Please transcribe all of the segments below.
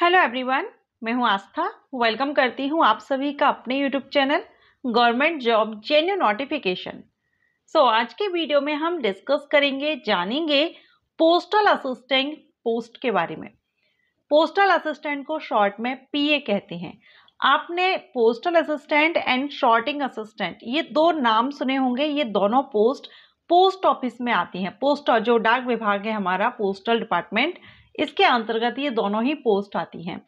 hello everyone मैं हूं आस्था welcome करती हूं आप सभी का अपने YouTube channel government job genuine notification so आज के वीडियो में हम डिस्कस करेंगे जानेंगे पोस्टल असिस्टेंट पोस्ट के बारे में पोस्टल असिस्टेंट को शॉर्ट में पीए कहते हैं आपने postal assistant and sorting assistant ये दो नाम सुने होंगे ये दोनों पोस्ट पोस्ट ऑफिस में आती हैं पोस्ट जो डाक विभाग है हमारा पोस्टल डिपार्टमेंट इसके अंतर्गत ये दोनों ही पोस्ट आती हैं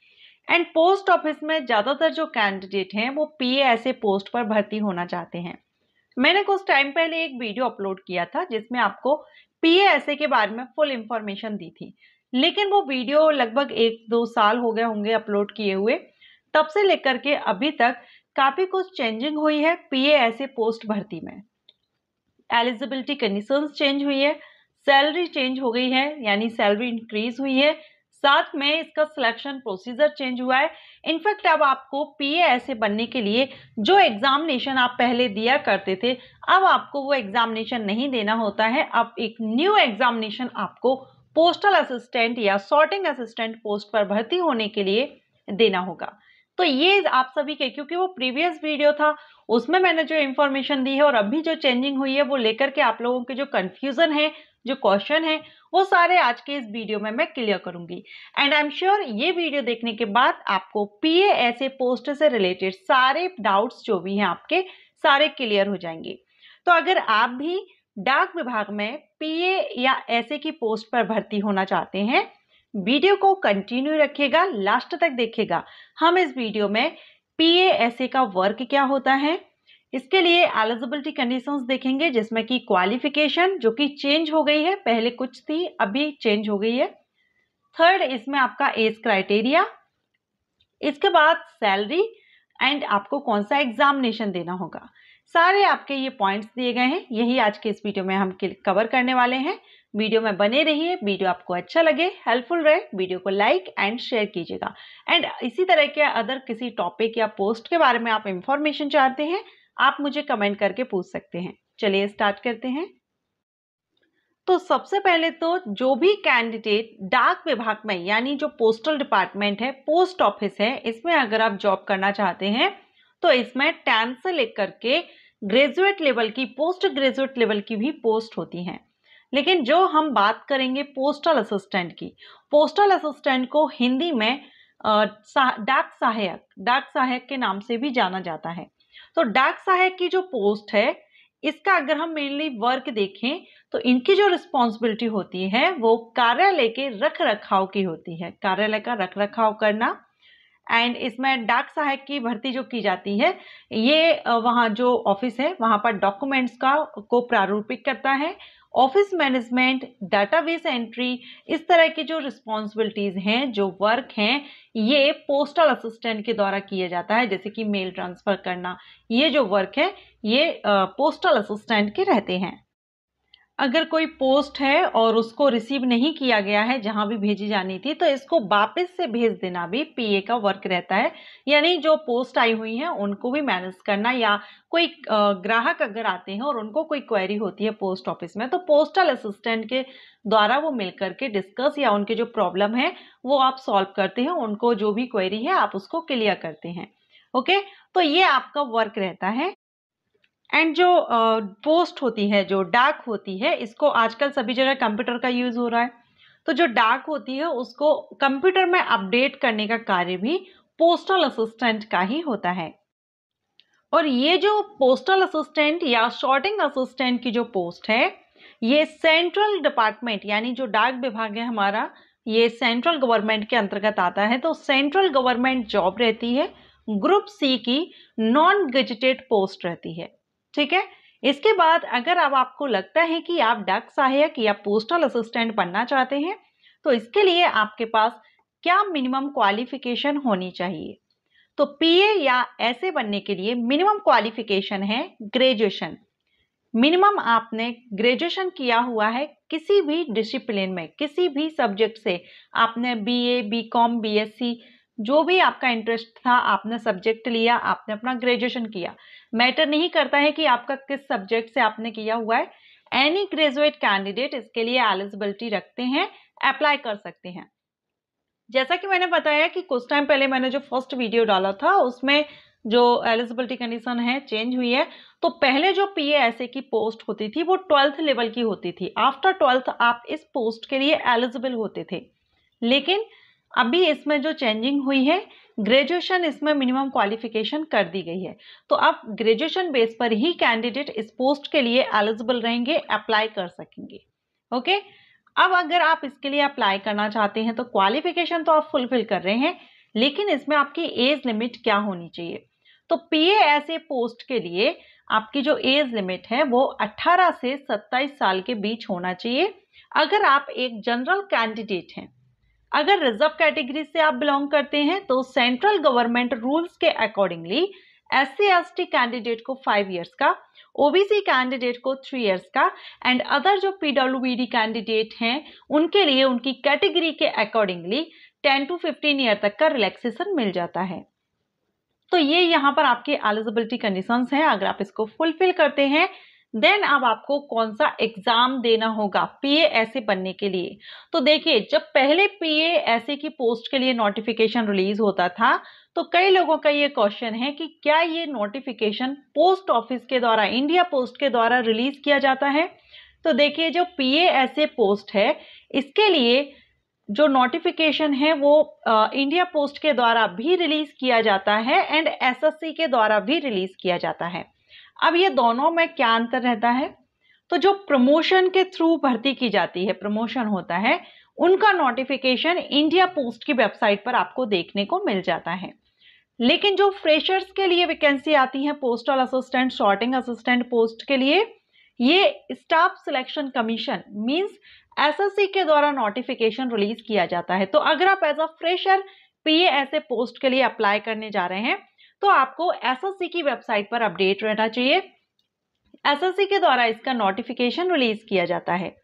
एंड पोस्ट ऑफिस में ज़्यादातर जो कैंडिडेट हैं वो पीए ऐसे पोस्ट पर भर्ती होना चाहते हैं मैंने कुछ टाइम पहले एक वीडियो अपलोड किया था जिसमें आपको ऐसे के बारे में फुल इंफॉर्मेशन दी थी लेकिन वो वीडियो लगभग एक दो साल हो गए होंगे अपलोड किए हुए तब से लेकर के अभी तक काफ़ी कुछ चेंजिंग हुई है ऐसे पोस्ट भर्ती में एलिजिबिलिटी कंडीशंस चेंज हुई है सैलरी चेंज हो गई है यानी सैलरी इंक्रीज हुई है साथ में इसका सिलेक्शन प्रोसीजर चेंज हुआ है इनफैक्ट अब आपको पीए ऐसे बनने के लिए जो एग्जामिनेशन आप पहले दिया करते थे अब आपको वो एग्जामिनेशन नहीं देना होता है अब एक न्यू एग्जामिनेशन आपको पोस्टल असिस्टेंट या सॉर्टिंग असिस्टेंट पोस्ट पर भर्ती होने के लिए देना होगा तो ये आप सभी के क्योंकि वो प्रीवियस वीडियो था उसमें मैंने जो इन्फॉर्मेशन दी है और अभी जो चेंजिंग हुई है वो लेकर के आप लोगों के जो कन्फ्यूज़न है जो क्वेश्चन है वो सारे आज के इस वीडियो में मैं क्लियर करूंगी एंड आई एम श्योर ये वीडियो देखने के बाद आपको पीए ऐसे पोस्ट से रिलेटेड सारे डाउट्स जो भी हैं आपके सारे क्लियर हो जाएंगे तो अगर आप भी डाक विभाग में पीए या ऐसे की पोस्ट पर भर्ती होना चाहते हैं वीडियो को कंटिन्यू रखेगा लास्ट तक देखेगा हम इस वीडियो में पीए ऐसे का वर्क क्या होता है इसके लिए एलिजिबिलिटी कंडीशंस देखेंगे जिसमें कि क्वालिफिकेशन जो कि चेंज हो गई है पहले कुछ थी अभी चेंज हो गई है थर्ड इसमें आपका एज क्राइटेरिया इसके बाद सैलरी एंड आपको कौन सा एग्जामिनेशन देना होगा सारे आपके ये पॉइंट्स दिए गए हैं यही आज के इस वीडियो में हम कवर करने वाले हैं वीडियो में बने रहिए वीडियो आपको अच्छा लगे हेल्पफुल रहे वीडियो को लाइक एंड शेयर कीजिएगा एंड इसी तरह के अदर किसी टॉपिक या पोस्ट के बारे में आप इंफॉर्मेशन चाहते हैं आप मुझे कमेंट करके पूछ सकते हैं चलिए स्टार्ट करते हैं तो सबसे पहले तो जो भी कैंडिडेट डाक विभाग में यानी जो पोस्टल डिपार्टमेंट है पोस्ट ऑफिस है इसमें अगर आप जॉब करना चाहते हैं तो इसमें टेंथ से लेकर के ग्रेजुएट लेवल की पोस्ट ग्रेजुएट लेवल की भी पोस्ट होती हैं लेकिन जो हम बात करेंगे पोस्टल असिस्टेंट की पोस्टल असिस्टेंट को हिंदी में डाक सहायक डाक सहायक के नाम से भी जाना जाता है तो डाक सहायक की जो पोस्ट है इसका अगर हम मेनली वर्क देखें तो इनकी जो रिस्पॉन्सिबिलिटी होती है वो कार्यालय के रख रखाव की होती है कार्यालय का रख रखाव करना एंड इसमें डाक सहायक की भर्ती जो की जाती है ये वहाँ जो ऑफिस है वहाँ पर डॉक्यूमेंट्स का को प्रारूपित करता है ऑफिस मैनेजमेंट डाटाबेस एंट्री इस तरह की जो रिस्पॉन्सिबिलिटीज हैं जो वर्क हैं ये पोस्टल असिस्टेंट के द्वारा किया जाता है जैसे कि मेल ट्रांसफर करना ये जो वर्क है ये पोस्टल असिस्टेंट के रहते हैं अगर कोई पोस्ट है और उसको रिसीव नहीं किया गया है जहां भी भेजी जानी थी तो इसको वापस से भेज देना भी पीए का वर्क रहता है यानी जो पोस्ट आई हुई है उनको भी मैनेज करना या कोई ग्राहक अगर आते हैं और उनको कोई क्वेरी होती है पोस्ट ऑफिस में तो पोस्टल असिस्टेंट के द्वारा वो मिल करके डिस्कस या उनके जो प्रॉब्लम है वो आप सॉल्व करते हैं उनको जो भी क्वेरी है आप उसको क्लियर करते हैं ओके तो ये आपका वर्क रहता है एंड जो पोस्ट होती है जो डाक होती है इसको आजकल सभी जगह कंप्यूटर का यूज़ हो रहा है तो जो डाक होती है उसको कंप्यूटर में अपडेट करने का कार्य भी पोस्टल असिस्टेंट का ही होता है और ये जो पोस्टल असिस्टेंट या शॉर्टिंग असिस्टेंट की जो पोस्ट है ये सेंट्रल डिपार्टमेंट यानी जो डाक विभाग है हमारा ये सेंट्रल गवर्नमेंट के अंतर्गत आता है तो सेंट्रल गवर्नमेंट जॉब रहती है ग्रुप सी की नॉन गजटेड पोस्ट रहती है ठीक है इसके बाद अगर अब आपको लगता है कि आप डाक सहायक या पोस्टल असिस्टेंट बनना चाहते हैं तो इसके लिए आपके पास क्या मिनिमम क्वालिफिकेशन होनी चाहिए तो पीए या ऐसे बनने के लिए मिनिमम क्वालिफिकेशन है ग्रेजुएशन मिनिमम आपने ग्रेजुएशन किया हुआ है किसी भी डिसिप्लिन में किसी भी सब्जेक्ट से आपने बीए बीकॉम बीएससी जो भी आपका इंटरेस्ट था आपने सब्जेक्ट लिया आपने अपना ग्रेजुएशन किया मैटर नहीं करता है कि आपका किस सब्जेक्ट से आपने किया हुआ है एनी ग्रेजुएट कैंडिडेट इसके लिए एलिजिबिलिटी रखते हैं अप्लाई कर सकते हैं जैसा कि मैंने बताया कि कुछ टाइम पहले मैंने जो फर्स्ट वीडियो डाला था उसमें जो एलिजिबिलिटी कंडीशन है चेंज हुई है तो पहले जो पी एस की पोस्ट होती थी वो ट्वेल्थ लेवल की होती थी आफ्टर ट्वेल्थ आप इस पोस्ट के लिए एलिजिबल होते थे लेकिन अभी इसमें जो चेंजिंग हुई है ग्रेजुएशन इसमें मिनिमम क्वालिफिकेशन कर दी गई है तो आप ग्रेजुएशन बेस पर ही कैंडिडेट इस पोस्ट के लिए एलिजिबल रहेंगे अप्लाई कर सकेंगे ओके अब अगर आप इसके लिए अप्लाई करना चाहते हैं तो क्वालिफिकेशन तो आप फुलफिल कर रहे हैं लेकिन इसमें आपकी एज लिमिट क्या होनी चाहिए तो ए ऐसे पोस्ट के लिए आपकी जो एज लिमिट है वो 18 से 27 साल के बीच होना चाहिए अगर आप एक जनरल कैंडिडेट हैं अगर रिजर्व कैटेगरी से आप बिलोंग करते हैं तो सेंट्रल गवर्नमेंट रूल्स के अकॉर्डिंगली एस सी कैंडिडेट को फाइव ईयर्स का ओबीसी कैंडिडेट को थ्री ईयर्स का एंड अदर जो पीडब्ल्यूबीडी कैंडिडेट हैं उनके लिए उनकी कैटेगरी के accordingly ten to fifteen year तक का रिलैक्सेशन मिल जाता है तो ये यहाँ पर आपकी एलिजिबिलिटी कंडीशंस हैं अगर आप इसको फुलफिल करते हैं देन अब आपको कौन सा एग्जाम देना होगा पीए ऐसे बनने के लिए तो देखिए जब पहले पीए ऐसे की पोस्ट के लिए नोटिफिकेशन रिलीज होता था तो कई लोगों का ये क्वेश्चन है कि क्या ये नोटिफिकेशन पोस्ट ऑफिस के द्वारा इंडिया पोस्ट के द्वारा रिलीज किया जाता है तो देखिए जो पीए ऐसे पोस्ट है इसके लिए जो नोटिफिकेशन है वो आ, इंडिया पोस्ट के द्वारा भी रिलीज किया जाता है एंड एसएससी के द्वारा भी रिलीज किया जाता है अब ये दोनों में क्या अंतर रहता है तो जो प्रमोशन के थ्रू भर्ती की जाती है प्रमोशन होता है उनका नोटिफिकेशन इंडिया पोस्ट की वेबसाइट पर आपको देखने को मिल जाता है लेकिन जो फ्रेशर्स के लिए वैकेंसी आती है postal assistant sorting assistant post के लिए ये staff selection commission means SSC के द्वारा नोटिफिकेशन रिलीज किया जाता है तो अगर आप एज अ फ्रेशर पीए ऐसे पोस्ट के लिए अप्लाई करने जा रहे हैं तो आपको एसएससी की वेबसाइट पर अपडेट रहना चाहिए एसएससी के द्वारा इसका नोटिफिकेशन रिलीज किया जाता है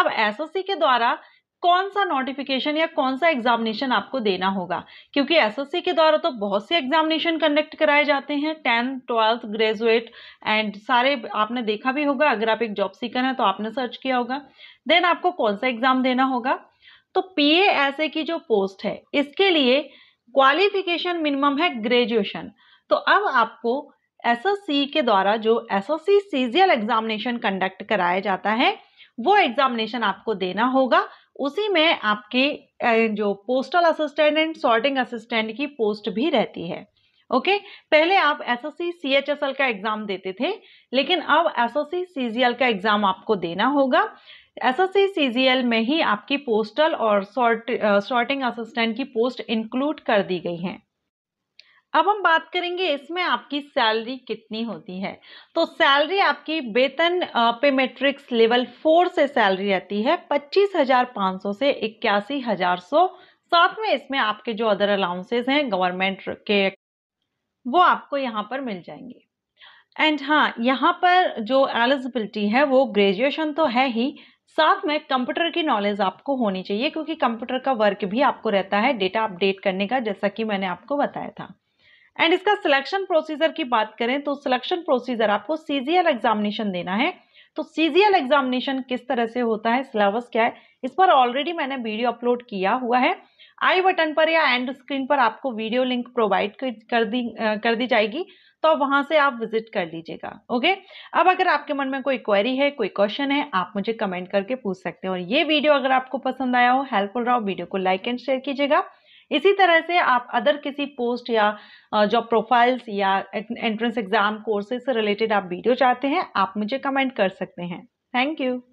अब एसएससी के द्वारा कौन सा नोटिफिकेशन या कौन सा एग्जामिनेशन आपको देना होगा क्योंकि एसएससी के द्वारा तो बहुत से एग्जामिनेशन कंडक्ट कराए जाते हैं टेंथ ट्वेल्थ ग्रेजुएट एंड सारे आपने देखा भी होगा अगर आप एक जॉब सीकर हैं तो आपने सर्च किया होगा देन आपको कौन सा एग्जाम देना होगा तो पी की जो पोस्ट है इसके लिए क्वालिफिकेशन मिनिमम है ग्रेजुएशन तो अब आपको एस के द्वारा जो एस एस एग्जामिनेशन कंडक्ट कराया जाता है वो एग्जामिनेशन आपको देना होगा उसी में आपके जो postal assistant and sorting assistant की पोस्ट भी रहती है ओके पहले आप S S C C H S L का एग्जाम देते थे लेकिन अब S S C G L का एग्जाम आपको देना होगा एसएससी सीजीएल में ही आपकी पोस्टल और सॉर्टिंग असिस्टेंट uh, की पोस्ट इंक्लूड कर दी गई हैं अब हम बात करेंगे इसमें आपकी सैलरी कितनी होती है तो सैलरी आपकी वेतन uh, pay matrix level four से सैलरी रहती है पच्चीस हजार पाँच सौ से इक्यासी हजार सौ साथ में इसमें आपके जो अदर अलाउंसेस हैं गवर्नमेंट के वो आपको यहाँ पर मिल जाएंगे एंड हाँ यहाँ पर जो एलिजिबिलिटी है वो ग्रेजुएशन तो है ही साथ में कंप्यूटर की नॉलेज आपको होनी चाहिए क्योंकि कंप्यूटर का वर्क भी आपको रहता है डेटा अपडेट करने का जैसा कि मैंने आपको बताया था एंड इसका सिलेक्शन प्रोसीजर की बात करें तो सिलेक्शन प्रोसीजर आपको सीजीएल एग्जामिनेशन देना है तो सीजीएल एग्जामिनेशन किस तरह से होता है सिलेबस क्या है इस पर ऑलरेडी मैंने वीडियो अपलोड किया हुआ है आई बटन पर या एंड स्क्रीन पर आपको वीडियो लिंक प्रोवाइड कर दी कर दी जाएगी तो वहां से आप विजिट कर लीजिएगा ओके अब अगर आपके मन में कोई क्वेरी है कोई क्वेश्चन है आप मुझे कमेंट करके पूछ सकते हैं और ये वीडियो अगर आपको पसंद आया हो हेल्पफुल रहा हो वीडियो को लाइक एंड शेयर कीजिएगा इसी तरह से आप अदर किसी पोस्ट या जॉब प्रोफाइल्स या एंट्रेंस एग्जाम कोर्सेज से रिलेटेड आप वीडियो चाहते हैं आप मुझे कमेंट कर सकते हैं थैंक यू